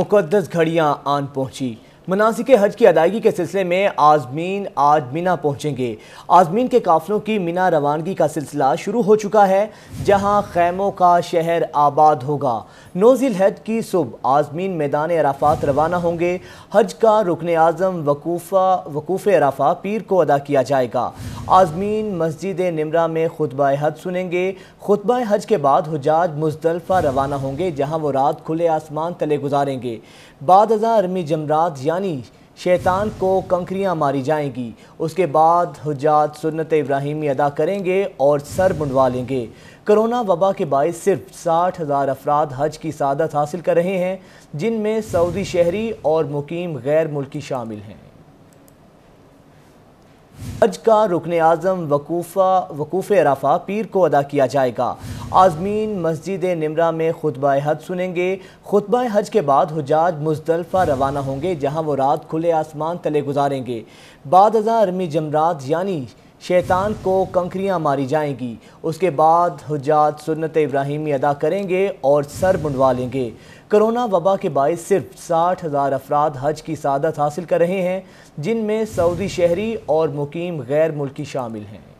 मुकदस घड़ियाँ आन पहुँची मनासिक हज की अदायगी के सिलसिले में आजमीन आज मिना पहुँचेंगे आजमीन के काफिलों की मिना रवानगी का सिलसिला शुरू हो चुका है जहाँ खैमों का शहर आबाद होगा नोजिल हज की सुबह आजमीन मैदान अराफात रवाना होंगे हज का रुकन आज़म वकूफ़ा वकूफ़ अराफा पीर को अदा किया जाएगा आजमीन मस्जिद निमरा में खुतबा हज सुनेंगे खुतब हज के बाद हजाज मुजलफ़ा रवाना होंगे जहाँ वो रात खुले आसमान तले गुजारेंगे बाद हजार अरमी जमरात यानी शैतान को कंकरियाँ मारी जाएंगी उसके बाद हजात सुन्नत इब्राहिमी अदा करेंगे और सर मुंडवा लेंगे करोना वबा के बायस सिर्फ साठ हज़ार अफराद हज की सादत हासिल कर रहे हैं जिनमें सऊदी शहरी और मुकीम गैर मुल्की शामिल हैं हज का रुकन आजम वकूफ़ा वकूफ़ अराफा पीर को अदा किया जाएगा आजमीन मस्जिद निमरा में खुतबा हज सुनेंगे खुतबा हज के बाद हजाज मुजदलफ़ा रवाना होंगे जहां वो रात खुले आसमान तले गुजारेंगे बाद हजार अरमी जमरात यानी शैतान को कंकरियाँ मारी जाएंगी उसके बाद हजात सुन्नत इब्राहिमी अदा करेंगे और सर मुंडवा लेंगे करोना वबा के बायस सिर्फ साठ हज़ार अफराद हज की सदत हासिल कर रहे हैं जिनमें सऊदी शहरी और मुकीम गैर मुल्की शामिल हैं